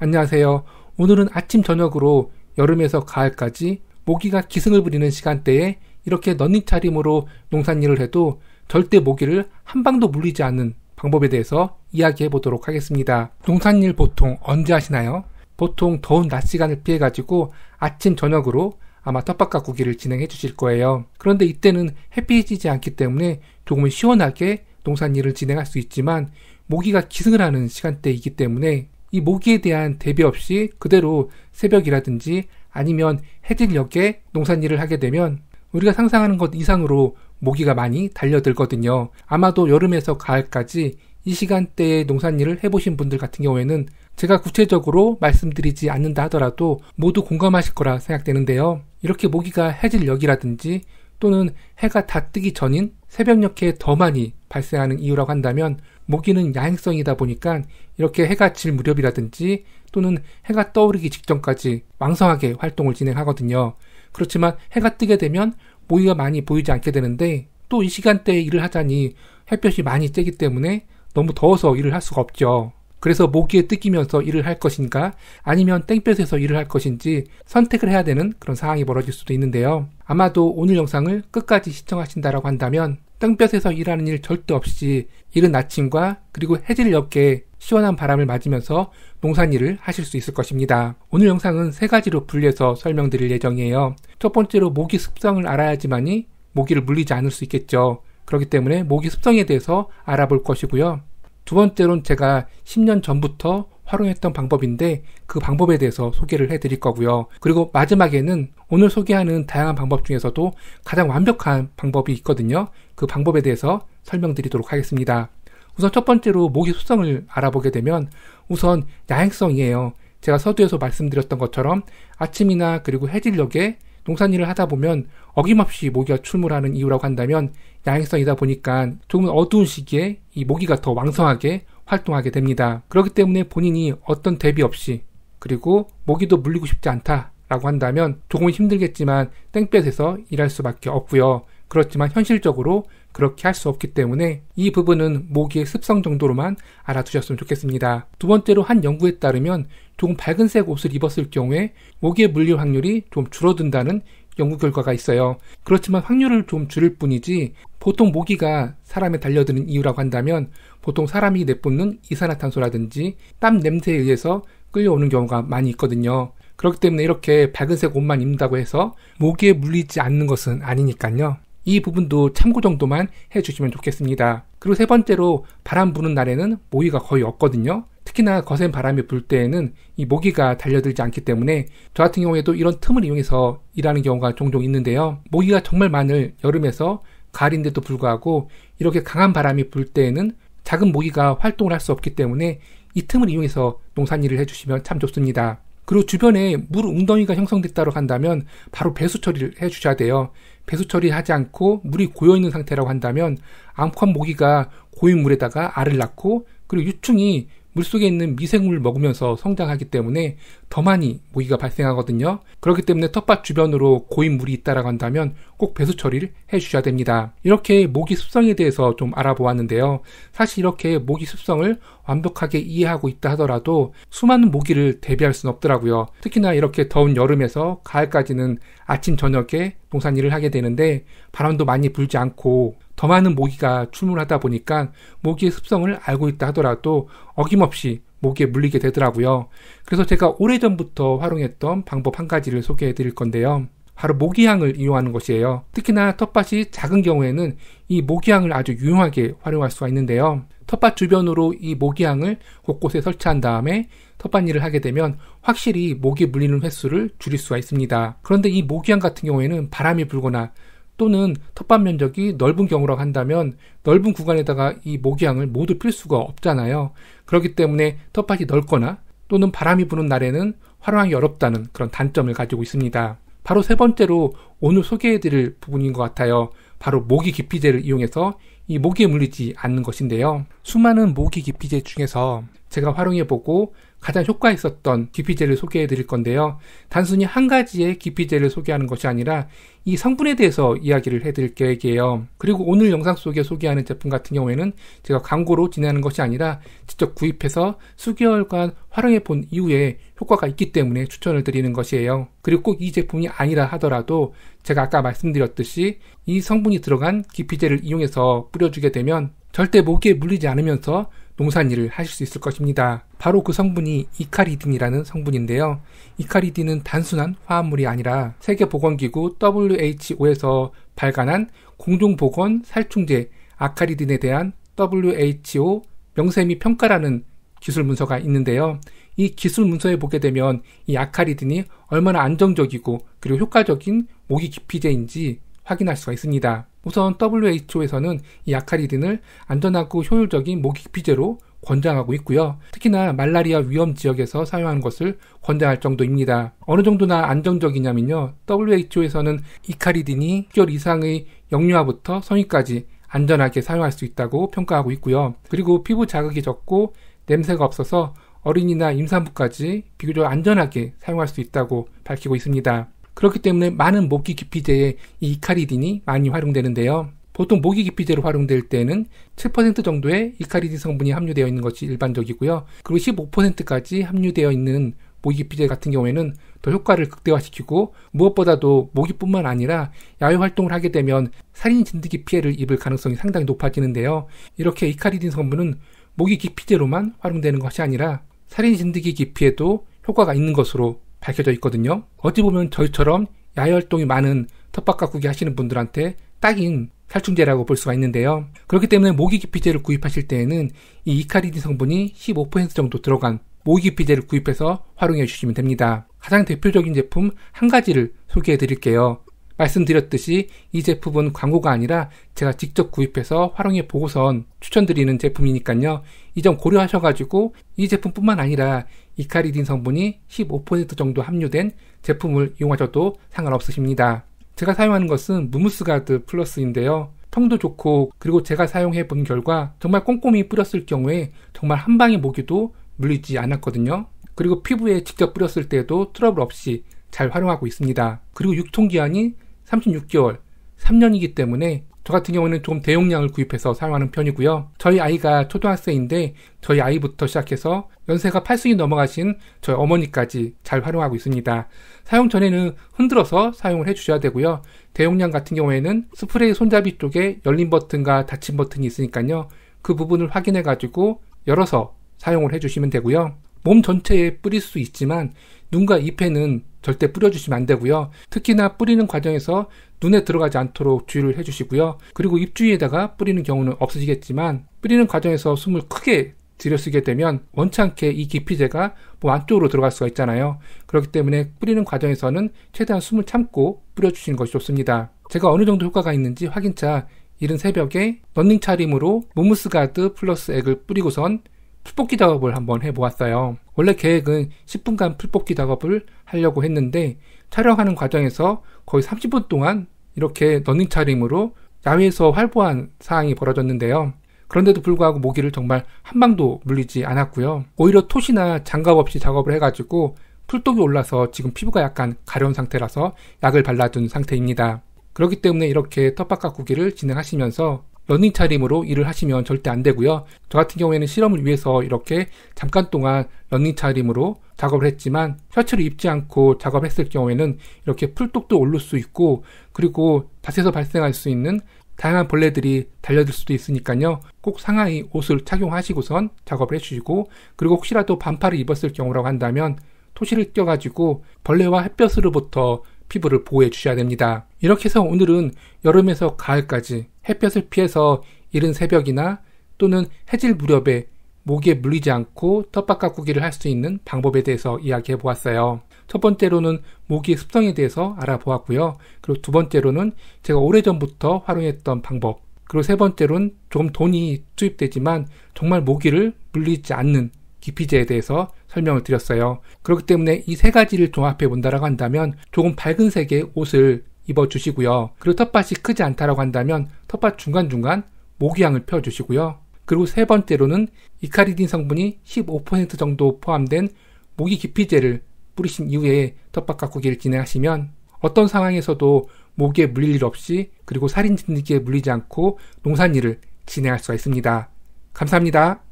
안녕하세요. 오늘은 아침 저녁으로 여름에서 가을까지 모기가 기승을 부리는 시간대에 이렇게 넌닝 차림으로 농산일을 해도 절대 모기를 한 방도 물리지 않는 방법에 대해서 이야기해 보도록 하겠습니다. 농산일 보통 언제 하시나요? 보통 더운 낮 시간을 피해 가지고 아침 저녁으로 아마 텃밭 가꾸기를 진행해 주실 거예요. 그런데 이때는 햇빛이지 않기 때문에 조금은 시원하게 농산일을 진행할 수 있지만 모기가 기승을 하는 시간대이기 때문에 이 모기에 대한 대비 없이 그대로 새벽이라든지 아니면 해질 역에 농산일을 하게 되면 우리가 상상하는 것 이상으로 모기가 많이 달려들거든요. 아마도 여름에서 가을까지 이 시간대에 농산일을 해보신 분들 같은 경우에는 제가 구체적으로 말씀드리지 않는다 하더라도 모두 공감하실 거라 생각되는데요. 이렇게 모기가 해질 역이라든지 또는 해가 다 뜨기 전인 새벽녘에 더 많이 발생하는 이유라고 한다면 모기는 야행성이다 보니까 이렇게 해가 질 무렵이라든지 또는 해가 떠오르기 직전까지 왕성하게 활동을 진행하거든요. 그렇지만 해가 뜨게 되면 모기가 많이 보이지 않게 되는데 또 이 시간대에 일을 하자니 햇볕이 많이 쬐기 때문에 너무 더워서 일을 할 수가 없죠. 그래서 모기에 뜯기면서 일을 할 것인가 아니면 땡볕에서 일을 할 것인지 선택을 해야 되는 그런 상황이 벌어질 수도 있는데요. 아마도 오늘 영상을 끝까지 시청하신다라고 한다면 땡볕에서 일하는 일 절대 없이 이른 아침과 그리고 해질 녘에 시원한 바람을 맞으면서 농산일을 하실 수 있을 것입니다. 오늘 영상은 세 가지로 분리해서 설명드릴 예정이에요. 첫 번째로 모기 습성을 알아야지만이 모기를 물리지 않을 수 있겠죠. 그렇기 때문에 모기 습성에 대해서 알아볼 것이고요. 두 번째로는 제가 10년 전부터 활용했던 방법인데 그 방법에 대해서 소개를 해드릴 거고요. 그리고 마지막에는 오늘 소개하는 다양한 방법 중에서도 가장 완벽한 방법이 있거든요. 그 방법에 대해서 설명드리도록 하겠습니다. 우선 첫 번째로 모기 수성을 알아보게 되면 우선 야행성이에요. 제가 서두에서 말씀드렸던 것처럼 아침이나 그리고 해질녘에 농산일을 하다 보면 어김없이 모기가 출몰하는 이유라고 한다면 양행성이다 보니까 조금 어두운 시기에 이 모기가 더 왕성하게 활동하게 됩니다. 그렇기 때문에 본인이 어떤 대비 없이 그리고 모기도 물리고 싶지 않다라고 한다면 조금 힘들겠지만 땡볕에서 일할 수밖에 없고요. 그렇지만 현실적으로 그렇게 할 수 없기 때문에 이 부분은 모기의 습성 정도로만 알아두셨으면 좋겠습니다. 두 번째로 한 연구에 따르면 조금 밝은색 옷을 입었을 경우에 모기에 물릴 확률이 좀 줄어든다는 연구 결과가 있어요. 그렇지만 확률을 좀 줄일 뿐이지 보통 모기가 사람에 달려드는 이유라고 한다면 보통 사람이 내뿜는 이산화탄소라든지 땀 냄새에 의해서 끌려오는 경우가 많이 있거든요. 그렇기 때문에 이렇게 밝은색 옷만 입는다고 해서 모기에 물리지 않는 것은 아니니까요. 이 부분도 참고 정도만 해주시면 좋겠습니다. 그리고 세 번째로 바람 부는 날에는 모기가 거의 없거든요. 특히나 거센 바람이 불 때에는 이 모기가 달려들지 않기 때문에 저 같은 경우에도 이런 틈을 이용해서 일하는 경우가 종종 있는데요. 모기가 정말 많을 여름에서 가을인데도 불구하고 이렇게 강한 바람이 불 때에는 작은 모기가 활동을 할 수 없기 때문에 이 틈을 이용해서 농산일을 해주시면 참 좋습니다. 그리고 주변에 물 웅덩이가 형성됐다고 한다면 바로 배수 처리를 해주셔야 돼요. 배수 처리하지 않고 물이 고여 있는 상태라고 한다면 암컷 모기가 고인 물에다가 알을 낳고 그리고 유충이 물속에 있는 미생물을 먹으면서 성장하기 때문에 더 많이 모기가 발생하거든요. 그렇기 때문에 텃밭 주변으로 고인 물이 있다라고 한다면 꼭 배수 처리를 해주셔야 됩니다. 이렇게 모기 습성에 대해서 좀 알아보았는데요. 사실 이렇게 모기 습성을 완벽하게 이해하고 있다 하더라도 수많은 모기를 대비할 수는 없더라고요. 특히나 이렇게 더운 여름에서 가을까지는 아침 저녁에 농산일을 하게 되는데 바람도 많이 불지 않고 더 많은 모기가 출몰하다 보니까 모기의 습성을 알고 있다 하더라도 어김없이 모기에 물리게 되더라고요. 그래서 제가 오래전부터 활용했던 방법 한 가지를 소개해 드릴 건데요. 바로 모기향을 이용하는 것이에요. 특히나 텃밭이 작은 경우에는 이 모기향을 아주 유용하게 활용할 수가 있는데요. 텃밭 주변으로 이 모기향을 곳곳에 설치한 다음에 텃밭일을 하게 되면 확실히 모기 물리는 횟수를 줄일 수가 있습니다. 그런데 이 모기향 같은 경우에는 바람이 불거나 또는 텃밭 면적이 넓은 경우라고 한다면 넓은 구간에다가 이 모기향을 모두 필 수가 없잖아요. 그렇기 때문에 텃밭이 넓거나 또는 바람이 부는 날에는 활용하기 어렵다는 그런 단점을 가지고 있습니다. 바로 세 번째로 오늘 소개해드릴 부분인 것 같아요. 바로 모기 기피제를 이용해서 이 모기에 물리지 않는 것인데요. 수많은 모기 기피제 중에서 제가 활용해보고 가장 효과 있었던 기피제를 소개해 드릴 건데요. 단순히 한 가지의 기피제를 소개하는 것이 아니라 이 성분에 대해서 이야기를 해 드릴 계획이에요. 그리고 오늘 영상 속에 소개하는 제품 같은 경우에는 제가 광고로 진행하는 것이 아니라 직접 구입해서 수개월간 활용해 본 이후에 효과가 있기 때문에 추천을 드리는 것이에요. 그리고 꼭 이 제품이 아니라 하더라도 제가 아까 말씀드렸듯이 이 성분이 들어간 기피제를 이용해서 뿌려주게 되면 절대 모기에 물리지 않으면서 농산일을 하실 수 있을 것입니다. 바로 그 성분이 이카리딘이라는 성분인데요. 이카리딘은 단순한 화합물이 아니라 세계보건기구 WHO에서 발간한 공중보건 살충제 아카리딘에 대한 WHO 명세 및 평가라는 기술 문서가 있는데요. 이 기술 문서에 보게 되면 이 아카리딘이 얼마나 안정적이고 그리고 효과적인 모기 기피제인지 확인할 수가 있습니다. 우선 WHO에서는 이 아카리딘을 안전하고 효율적인 모기 피제로 권장하고 있고요. 특히나 말라리아 위험 지역에서 사용하는 것을 권장할 정도입니다. 어느 정도나 안정적이냐면요. WHO에서는 이카리딘이 6개월 이상의 영유아부터 성인까지 안전하게 사용할 수 있다고 평가하고 있고요. 그리고 피부 자극이 적고 냄새가 없어서 어린이나 임산부까지 비교적 안전하게 사용할 수 있다고 밝히고 있습니다. 그렇기 때문에 많은 모기 기피제에 이 이카리딘이 많이 활용되는데요. 보통 모기 기피제로 활용될 때는 7% 정도의 이카리딘 성분이 함유되어 있는 것이 일반적이고요. 그리고 15%까지 함유되어 있는 모기 기피제 같은 경우에는 더 효과를 극대화시키고 무엇보다도 모기뿐만 아니라 야외 활동을 하게 되면 살인 진드기 피해를 입을 가능성이 상당히 높아지는데요. 이렇게 이카리딘 성분은 모기 기피제로만 활용되는 것이 아니라 살인 진드기 기피에도 효과가 있는 것으로 밝혀져 있거든요. 어찌 보면 저희처럼 야혈동이 많은 텃밭가꾸기 하시는 분들한테 딱인 살충제라고 볼 수가 있는데요. 그렇기 때문에 모기기피제를 구입하실 때에는 이 이카리딘 성분이 15% 정도 들어간 모기기피제를 구입해서 활용해 주시면 됩니다. 가장 대표적인 제품 한 가지를 소개해 드릴게요. 말씀드렸듯이 이 제품은 광고가 아니라 제가 직접 구입해서 활용해 보고선 추천드리는 제품이니까요. 이 점 고려하셔가지고 이 제품뿐만 아니라 이카리딘 성분이 15% 정도 함유된 제품을 이용하셔도 상관없으십니다. 제가 사용하는 것은 무무스가드 플러스인데요. 평도 좋고 그리고 제가 사용해 본 결과 정말 꼼꼼히 뿌렸을 경우에 정말 한 방에 모기도 물리지 않았거든요. 그리고 피부에 직접 뿌렸을 때도 트러블 없이 잘 활용하고 있습니다. 그리고 육통기한이 36개월, 3년이기 때문에 저 같은 경우는 좀 대용량을 구입해서 사용하는 편이고요. 저희 아이가 초등학생인데 저희 아이부터 시작해서 연세가 8순이 넘어가신 저희 어머니까지 잘 활용하고 있습니다. 사용 전에는 흔들어서 사용을 해주셔야 되고요. 대용량 같은 경우에는 스프레이 손잡이 쪽에 열린 버튼과 닫힌 버튼이 있으니까요. 그 부분을 확인해가지고 열어서 사용을 해주시면 되고요. 몸 전체에 뿌릴 수 있지만 눈과 잎에는 절대 뿌려주시면 안 되고요. 특히나 뿌리는 과정에서 눈에 들어가지 않도록 주의를 해주시고요. 그리고 입 주위에다가 뿌리는 경우는 없어지겠지만 뿌리는 과정에서 숨을 크게 들여쓰게 되면 원치않게이 기피제가 뭐 안쪽으로 들어갈 수가 있잖아요. 그렇기 때문에 뿌리는 과정에서는 최대한 숨을 참고 뿌려주시는 것이 좋습니다. 제가 어느 정도 효과가 있는지 확인차 이른 새벽에 런닝 차림으로 모무스 가드 플러스 액을 뿌리고선 풀뽑기 작업을 한번 해보았어요. 원래 계획은 10분간 풀뽑기 작업을 하려고 했는데 촬영하는 과정에서 거의 30분 동안 이렇게 러닝 차림으로 야외에서 활보한 상황이 벌어졌는데요. 그런데도 불구하고 모기를 정말 한 방도 물리지 않았고요. 오히려 톳이나 장갑 없이 작업을 해가지고 풀독이 올라서 지금 피부가 약간 가려운 상태라서 약을 발라둔 상태입니다. 그렇기 때문에 이렇게 텃밭 가꾸기를 진행하시면서 러닝 차림으로 일을 하시면 절대 안 되고요. 저 같은 경우에는 실험을 위해서 이렇게 잠깐 동안 러닝 차림으로 작업을 했지만 셔츠를 입지 않고 작업했을 경우에는 이렇게 풀독도 오를 수 있고 그리고 밭에서 발생할 수 있는 다양한 벌레들이 달려들 수도 있으니까요. 꼭 상하이 옷을 착용하시고선 작업을 해주시고 그리고 혹시라도 반팔을 입었을 경우라고 한다면 토시를 껴가지고 벌레와 햇볕으로부터 피부를 보호해 주셔야 됩니다. 이렇게 해서 오늘은 여름에서 가을까지 햇볕을 피해서 이른 새벽이나 또는 해질 무렵에 모기에 물리지 않고 텃밭가꾸기를 할 수 있는 방법에 대해서 이야기해 보았어요. 첫 번째로는 모기 의 습성에 대해서 알아보았고요. 그리고 두 번째로는 제가 오래전부터 활용했던 방법. 그리고 세 번째로는 조금 돈이 투입되지만 정말 모기를 물리지 않는 기피제에 대해서 설명을 드렸어요. 그렇기 때문에 이 세 가지를 종합해 본다라고 한다면 조금 밝은 색의 옷을 입어 주시고요. 그리고 텃밭이 크지 않다라고 한다면 텃밭 중간중간 모기향을 펴 주시고요. 그리고 세 번째로는 이카리딘 성분이 15% 정도 포함된 모기 기피제를 뿌리신 이후에 텃밭 가꾸기를 진행하시면 어떤 상황에서도 모기에 물릴 일 없이 그리고 살인 진드기에 물리지 않고 농산일을 진행할 수가 있습니다. 감사합니다.